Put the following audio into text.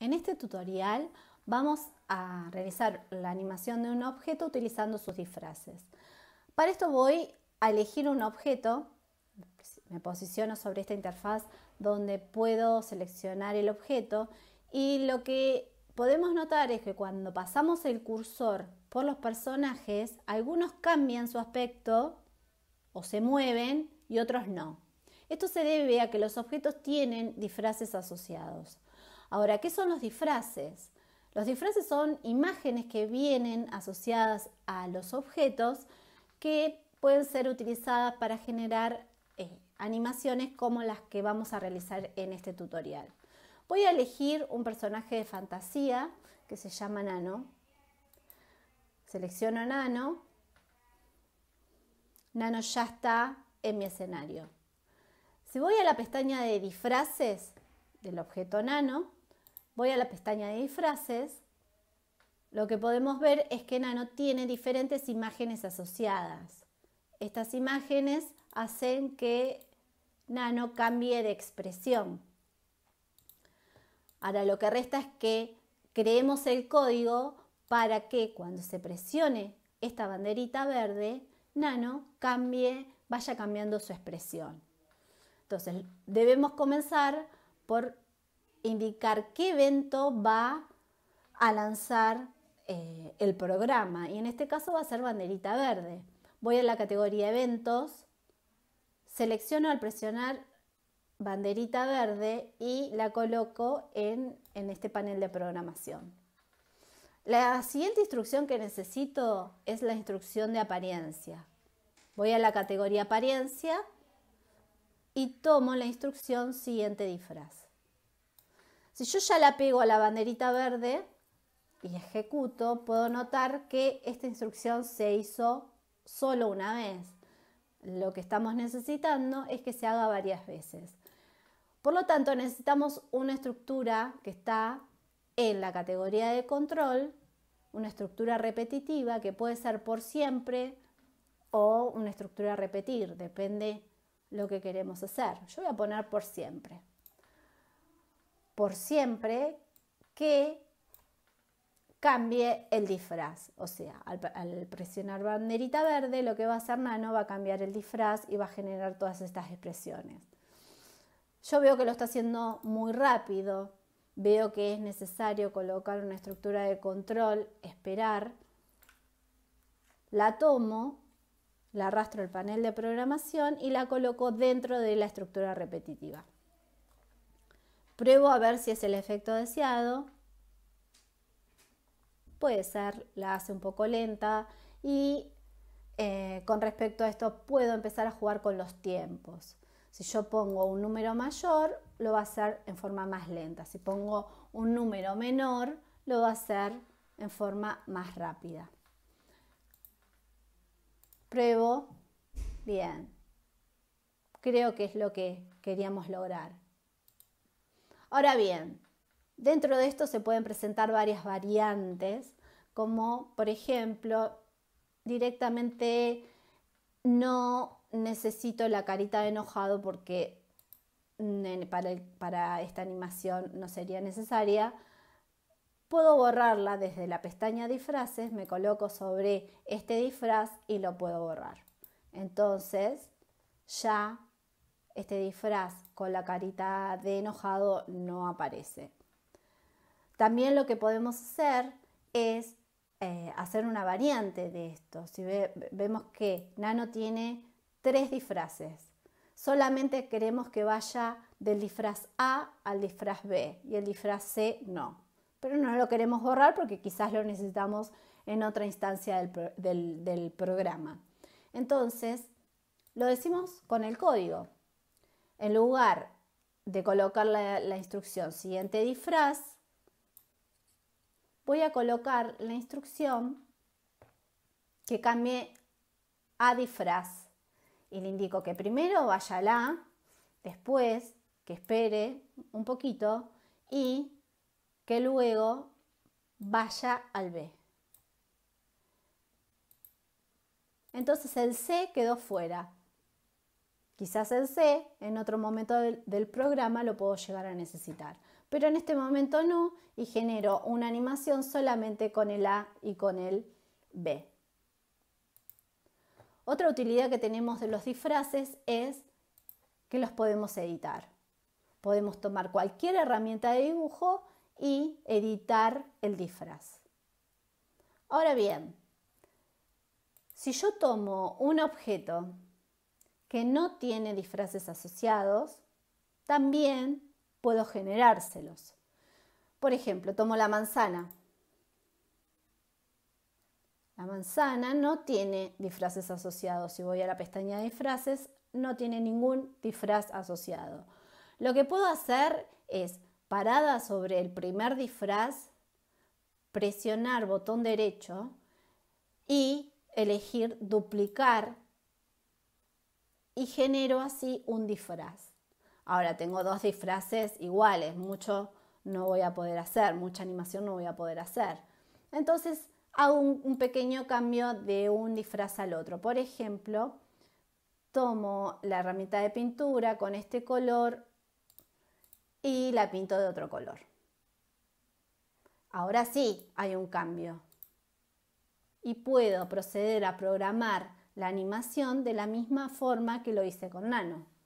En este tutorial vamos a realizar la animación de un objeto utilizando sus disfraces. Para esto voy a elegir un objeto, me posiciono sobre esta interfaz donde puedo seleccionar el objeto y lo que podemos notar es que cuando pasamos el cursor por los personajes, algunos cambian su aspecto o se mueven y otros no. Esto se debe a que los objetos tienen disfraces asociados. Ahora, ¿qué son los disfraces? Los disfraces son imágenes que vienen asociadas a los objetos que pueden ser utilizadas para generar eh, animaciones como las que vamos a realizar en este tutorial. Voy a elegir un personaje de fantasía que se llama Nano. Selecciono Nano. Nano ya está en mi escenario. Si voy a la pestaña de disfraces del objeto Nano, Voy a la pestaña de disfraces. Lo que podemos ver es que Nano tiene diferentes imágenes asociadas. Estas imágenes hacen que Nano cambie de expresión. Ahora lo que resta es que creemos el código para que cuando se presione esta banderita verde, Nano cambie, vaya cambiando su expresión. Entonces, debemos comenzar por indicar qué evento va a lanzar eh, el programa. Y en este caso va a ser banderita verde. Voy a la categoría eventos, selecciono al presionar banderita verde y la coloco en, en este panel de programación. La siguiente instrucción que necesito es la instrucción de apariencia. Voy a la categoría apariencia y tomo la instrucción siguiente disfraz. Si yo ya la pego a la banderita verde y ejecuto, puedo notar que esta instrucción se hizo solo una vez. Lo que estamos necesitando es que se haga varias veces. Por lo tanto, necesitamos una estructura que está en la categoría de control, una estructura repetitiva que puede ser por siempre o una estructura repetir, depende lo que queremos hacer. Yo voy a poner por siempre por siempre que cambie el disfraz. O sea, al, presionar banderita verde, lo que va a hacer Nano va a cambiar el disfraz y va a generar todas estas expresiones. Yo veo que lo está haciendo muy rápido, veo que es necesario colocar una estructura de control, esperar, la tomo, la arrastro al panel de programación y la coloco dentro de la estructura repetitiva. Pruebo a ver si es el efecto deseado. Puede ser, la hace un poco lenta. Y eh, con respecto a esto, puedo empezar a jugar con los tiempos. Si yo pongo un número mayor, lo va a hacer en forma más lenta. Si pongo un número menor, lo va a hacer en forma más rápida. Pruebo. Bien. Creo que es lo que queríamos lograr. Ahora bien, dentro de esto se pueden presentar varias variantes, como por ejemplo, directamente no necesito la carita de enojado porque mm, para, esta animación no sería necesaria. Puedo borrarla desde la pestaña disfraces, me coloco sobre este disfraz y lo puedo borrar. Entonces ya este disfraz con la carita de enojado no aparece. También lo que podemos hacer es eh, hacer una variante de esto. Si vemos que Nano tiene tres disfraces, solamente queremos que vaya del disfraz A al disfraz B y el disfraz C no. Pero no lo queremos borrar porque quizás lo necesitamos en otra instancia del programa. Entonces, lo decimos con el código. En lugar de colocar la, instrucción siguiente disfraz, voy a colocar la instrucción que cambie a disfraz. Y le indico que primero vaya A, después que espere un poquito y que luego vaya al B. Entonces el C quedó fuera. Quizás en C, en otro momento del, del, programa, lo puedo llegar a necesitar. Pero en este momento no y genero una animación solamente con el A y con el B. Otra utilidad que tenemos de los disfraces es que los podemos editar. Podemos tomar cualquier herramienta de dibujo y editar el disfraz. Ahora bien, si yo tomo un objeto que no tiene disfraces asociados, también puedo generárselos. Por ejemplo, tomo la manzana. La manzana no tiene disfraces asociados. Si voy a la pestaña de disfraces, no tiene ningún disfraz asociado. Lo que puedo hacer es, parada sobre el primer disfraz, presionar botón derecho y elegir duplicar y genero así un disfraz. Ahora tengo dos disfraces iguales, mucho no voy a poder hacer, mucha animación no voy a poder hacer. Entonces hago un, pequeño cambio de un disfraz al otro. Por ejemplo, tomo la herramienta de pintura con este color y la pinto de otro color. Ahora sí hay un cambio y puedo proceder a programar la animación de la misma forma que lo hice con Nano.